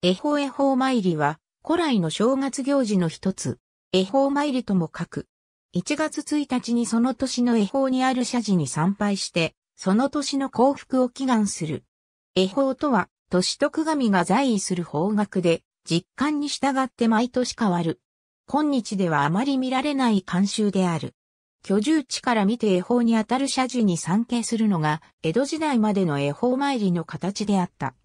恵方恵方参りは、古来の正月行事の一つ、恵方参りとも書く。1月1日にその年の恵方にある社寺に参拝して、その年の幸福を祈願する。恵方とは、年徳神が在位する方角で、実感に従って毎年変わる。今日ではあまり見られない慣習である。居住地から見て恵方にあたる社寺に参詣するのが、江戸時代までの恵方参りの形であった。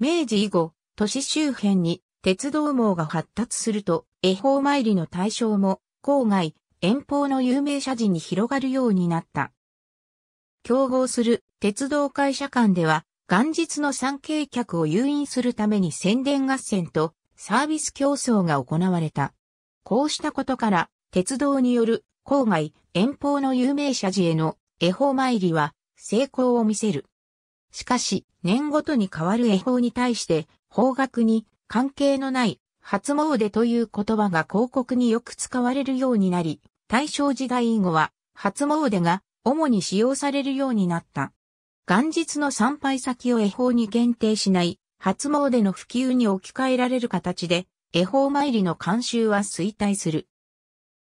明治以後、都市周辺に鉄道網が発達すると、恵方参りの対象も、郊外、遠方の有名車人に広がるようになった。競合する鉄道会社間では、元日の参詣客を誘引するために宣伝合戦とサービス競争が行われた。こうしたことから、鉄道による郊外、遠方の有名車寺への恵方参りは成功を見せる。しかし、年ごとに変わる恵方に対して、方角に関係のない初詣という言葉が広告によく使われるようになり、大正時代以後は初詣が主に使用されるようになった。元日の参拝先を恵方に限定しない初詣の普及に置き換えられる形で、恵方参りの慣習は衰退する。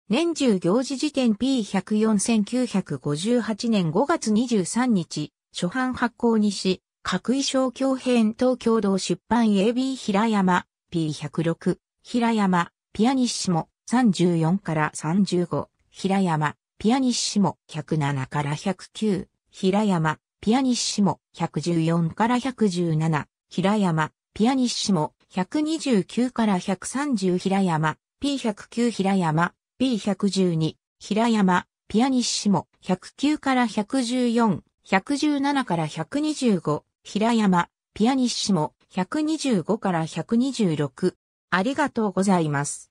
年中行事辞典 P104-1958 年5月23日、初版発行にし、各衣装教編東京道出版 AB 平山 P106 平山ピアニッシモ34から35平山ピアニッシモ107から109平山ピアニッシモ114から117平山ピアニッシモ129から130平山 P109 平山 P112 平山ピアニッシモ109から114 117から125平山、ピアニッシモ、125から126。ありがとうございます。